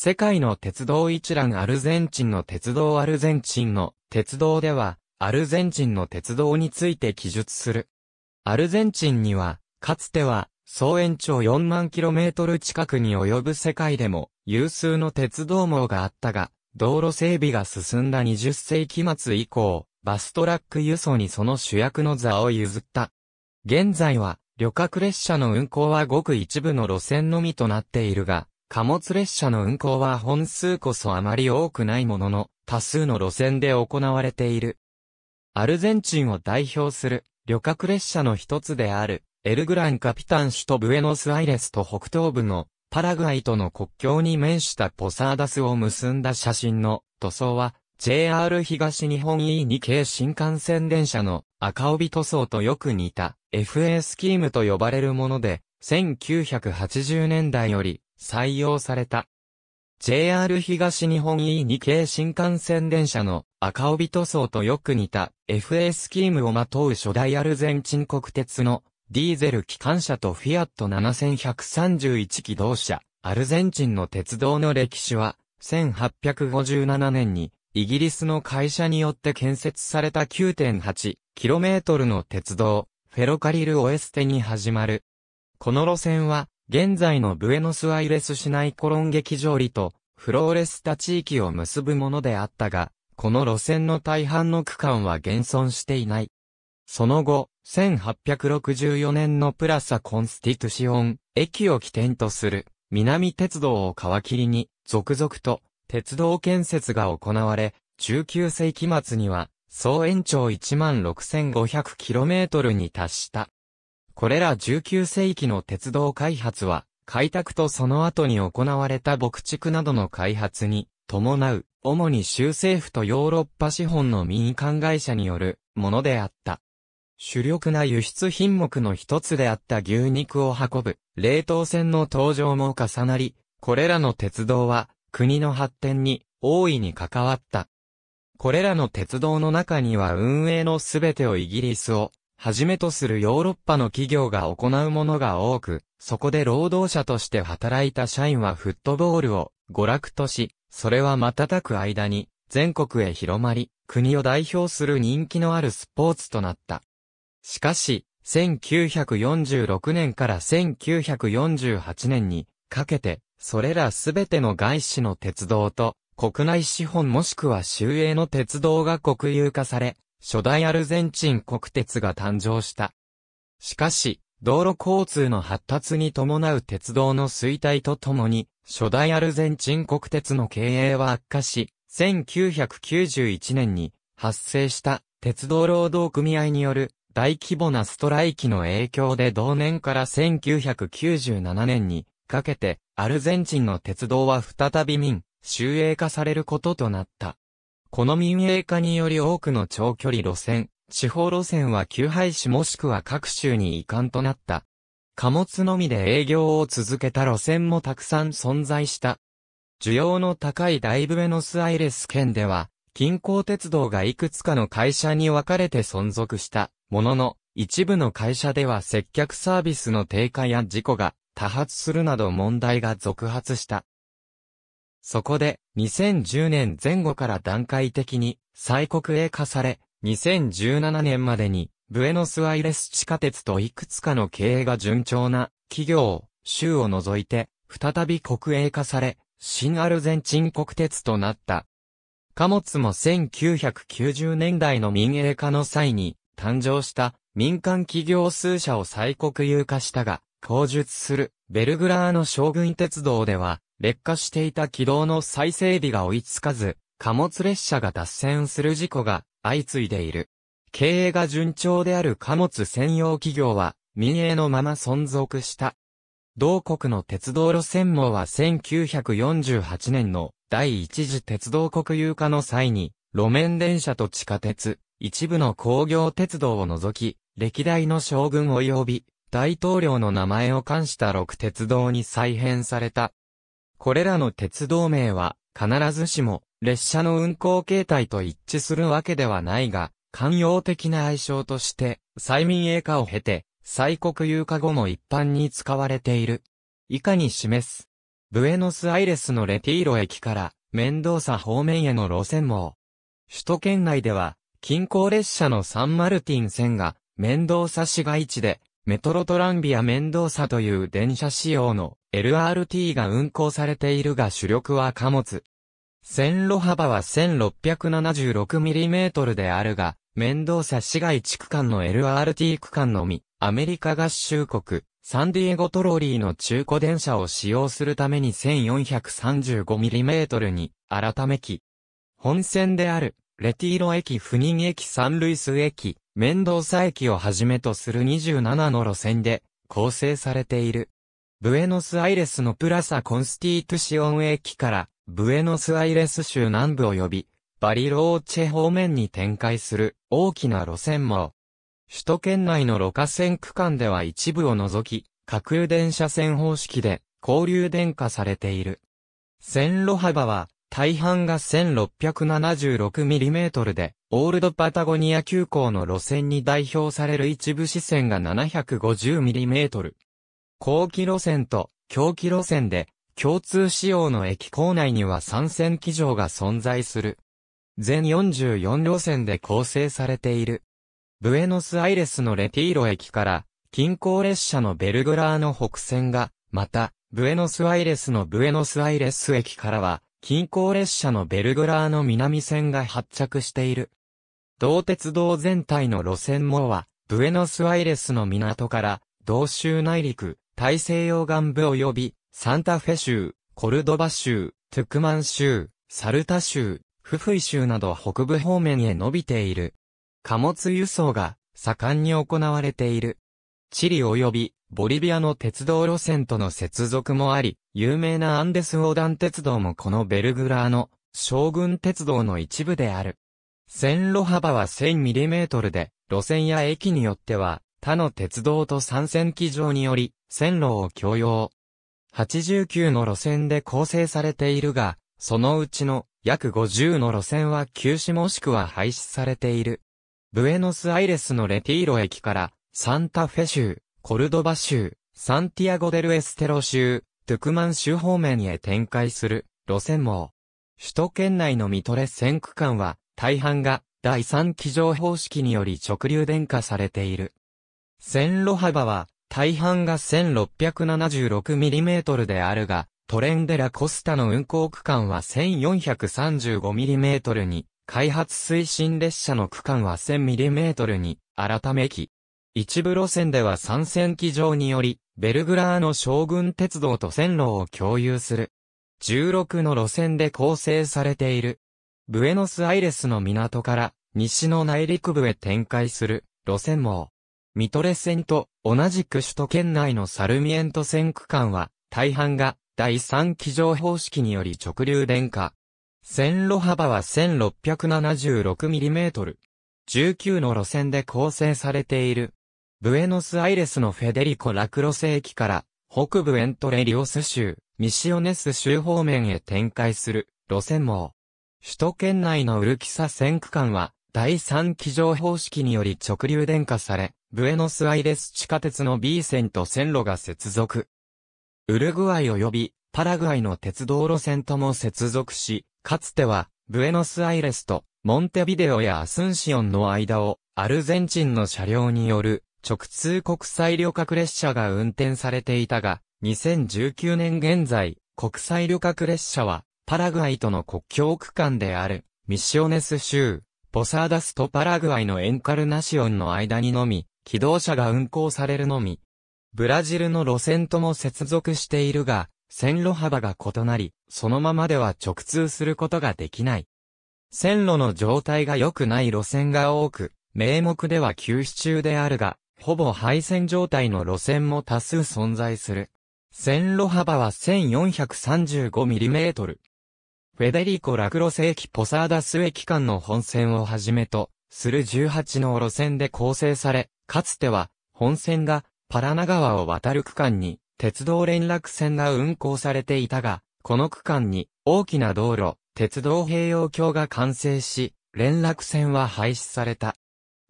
世界の鉄道一覧アルゼンチンの鉄道アルゼンチンの鉄道では、アルゼンチンの鉄道について記述する。アルゼンチンには、かつては、総延長4万キロメートル近くに及ぶ世界でも、有数の鉄道網があったが、道路整備が進んだ20世紀末以降、バストラック輸送にその主役の座を譲った。現在は、旅客列車の運行はごく一部の路線のみとなっているが、貨物列車の運行は本数こそあまり多くないものの、多数の路線で行われている。アルゼンチンを代表する旅客列車の一つである、エルグランカピタン首都ブエノスアイレスと北東部のパラグアイとの国境に面したポサーダスを結んだ写真の塗装は JR 東日本 E2 系新幹線電車の赤帯塗装とよく似た FA スキームと呼ばれるもので1980年代より採用された。JR 東日本 E2 系新幹線電車の赤帯塗装とよく似た FA スキームをまとう初代アルゼンチン国鉄のディーゼル機関車とフィアット7131機動車。アルゼンチンの鉄道の歴史は1857年にイギリスの会社によって建設された 9.8km の鉄道フェロカリルオエステに始まる。この路線は現在のブエノスアイレス市内コロン劇場里とフローレスタ地域を結ぶものであったが、この路線の大半の区間は現存していない。その後、1864年のプラサ・コンスティトゥシオン、駅を起点とする南鉄道を皮切りに、続々と鉄道建設が行われ、19世紀末には、総延長 16,500km に達した。これら19世紀の鉄道開発は、開拓とその後に行われた牧畜などの開発に伴う、主に州政府とヨーロッパ資本の民間会社によるものであった。主力な輸出品目の一つであった牛肉を運ぶ冷凍船の登場も重なり、これらの鉄道は国の発展に大いに関わった。これらの鉄道の中には運営のすべてをイギリスをはじめとするヨーロッパの企業が行うものが多く、そこで労働者として働いた社員はフットボールを娯楽とし、それは瞬く間に全国へ広まり、国を代表する人気のあるスポーツとなった。しかし、1946年から1948年にかけて、それらすべての外資の鉄道と国内資本もしくは周営の鉄道が国有化され、初代アルゼンチン国鉄が誕生した。しかし、道路交通の発達に伴う鉄道の衰退とともに、初代アルゼンチン国鉄の経営は悪化し、1991年に発生した鉄道労働組合による大規模なストライキの影響で同年から1997年にかけてアルゼンチンの鉄道は再び民、集英化されることとなった。この民営化により多くの長距離路線、地方路線は休廃止もしくは各州に移管となった。貨物のみで営業を続けた路線もたくさん存在した。需要の高い大ブベノスアイレス県では、近郊鉄道がいくつかの会社に分かれて存続したものの、一部の会社では接客サービスの低下や事故が多発するなど問題が続発した。そこで、2010年前後から段階的に、再国営化され、2017年までに、ブエノスアイレス地下鉄といくつかの経営が順調な、企業、州を除いて、再び国営化され、新アルゼンチン国鉄となった。貨物も1990年代の民営化の際に、誕生した民間企業数社を再国有化したが、工述するベルグラーの将軍鉄道では、劣化していた軌道の再整備が追いつかず、貨物列車が脱線する事故が相次いでいる。経営が順調である貨物専用企業は民営のまま存続した。同国の鉄道路線網は1948年の第一次鉄道国有化の際に、路面電車と地下鉄、一部の工業鉄道を除き、歴代の将軍及び大統領の名前を冠した六鉄道に再編された。これらの鉄道名は、必ずしも、列車の運行形態と一致するわけではないが、寛容的な愛称として、催眠英化を経て、催国有化後も一般に使われている。以下に示す。ブエノスアイレスのレティーロ駅から、メンドーサ方面への路線網。首都圏内では、近郊列車のサンマルティン線が、メンドーサ市街地で、メトロトランビアメンドーサという電車仕様の LRT が運行されているが主力は貨物。線路幅は 1676mm であるが、面倒ド市街地区間の LRT 区間のみ、アメリカ合衆国、サンディエゴトロリーの中古電車を使用するために 1435mm に改めき。本線である、レティーロ駅不妊駅サンルイス駅、面倒ド駅をはじめとする27の路線で構成されている。ブエノスアイレスのプラサ・コンスティートシオン駅から、ブエノスアイレス州南部及び、バリローチェ方面に展開する大きな路線網。首都圏内の路下線区間では一部を除き、架空電車線方式で交流電化されている。線路幅は大半が 1676mm で、オールドパタゴニア急行の路線に代表される一部支線が 750mm。後期路線と狂気路線で、共通仕様の駅構内には3線機場が存在する。全44路線で構成されている。ブエノスアイレスのレティーロ駅から、近郊列車のベルグラーの北線が、また、ブエノスアイレスのブエノスアイレス駅からは、近郊列車のベルグラーの南線が発着している。同鉄道全体の路線もは、ブエノスアイレスの港から、同州内陸、大西洋岸部及び、サンタフェ州、コルドバ州、トゥクマン州、サルタ州、フフイ州など北部方面へ伸びている。貨物輸送が盛んに行われている。チリ及びボリビアの鉄道路線との接続もあり、有名なアンデス横断鉄道もこのベルグラーの将軍鉄道の一部である。線路幅は1 0 0 0トルで、路線や駅によっては他の鉄道と参戦機場により線路を共用。89の路線で構成されているが、そのうちの約50の路線は休止もしくは廃止されている。ブエノスアイレスのレティーロ駅からサンタフェ州、コルドバ州、サンティアゴデルエステロ州、トゥクマン州方面へ展開する路線網。首都圏内のミトレ線区間は大半が第3機乗方式により直流電化されている。線路幅は大半が 1676mm であるが、トレンデラ・コスタの運行区間は 1435mm に、開発推進列車の区間は 1000mm に、改めき。一部路線では3線機場により、ベルグラーの将軍鉄道と線路を共有する。16の路線で構成されている。ブエノスアイレスの港から、西の内陸部へ展開する、路線網。ミトレ線と同じく首都圏内のサルミエント線区間は、大半が第3機乗方式により直流電化。線路幅は 1676mm。19の路線で構成されている。ブエノスアイレスのフェデリコ・ラクロス駅から北部エントレリオス州、ミシオネス州方面へ展開する路線網。首都圏内のウルキサ線区間は第3機乗方式により直流電化され、ブエノスアイレス地下鉄の B 線と線路が接続。ウルグアイ及びパラグアイの鉄道路線とも接続し、かつては、ブエノスアイレスとモンテビデオやアスンシオンの間をアルゼンチンの車両による直通国際旅客列車が運転されていたが、2019年現在、国際旅客列車はパラグアイとの国境区間であるミッショネス州、ポサーダスとパラグアイのエンカルナシオンの間にのみ機動車が運行されるのみ。ブラジルの路線とも接続しているが、線路幅が異なり、そのままでは直通することができない。線路の状態が良くない路線が多く、名目では休止中であるが、ほぼ廃線状態の路線も多数存在する。線路幅は 1435mm。フェデリコ・ラクロス駅ポサーダス駅間の本線をはじめとする18の路線で構成され、かつては、本線がパラナ川を渡る区間に鉄道連絡線が運行されていたが、この区間に大きな道路、鉄道併用橋が完成し、連絡線は廃止された。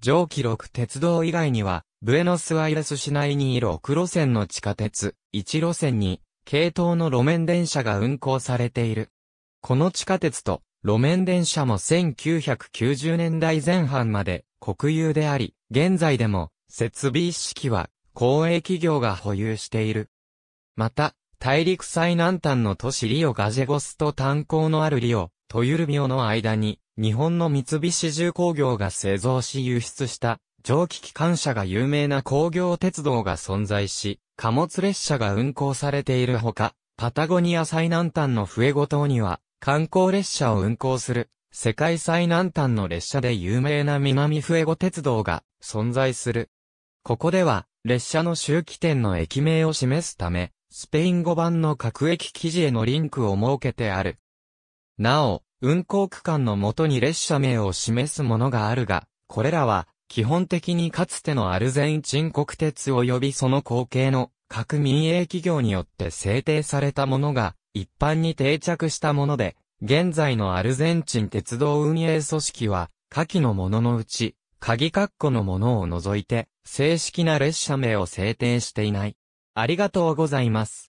上記録鉄道以外には、ブエノスアイレス市内に6路線の地下鉄、1路線に、系統の路面電車が運行されている。この地下鉄と、路面電車も1990年代前半まで国有であり、現在でも、設備一式は、公営企業が保有している。また、大陸最南端の都市リオガジェゴスと炭鉱のあるリオ、トユルビオの間に、日本の三菱重工業が製造し輸出した蒸気機関車が有名な工業鉄道が存在し、貨物列車が運行されているほか、パタゴニア最南端のフエゴ島には観光列車を運行する世界最南端の列車で有名な南フエゴ鉄道が存在する。ここでは、列車の周期点の駅名を示すため、スペイン語版の各駅記事へのリンクを設けてある。なお、運行区間のもとに列車名を示すものがあるが、これらは、基本的にかつてのアルゼンチン国鉄及びその後継の各民営企業によって制定されたものが一般に定着したもので、現在のアルゼンチン鉄道運営組織は、下記のもののうち、鍵括弧のものを除いて、正式な列車名を制定していない。ありがとうございます。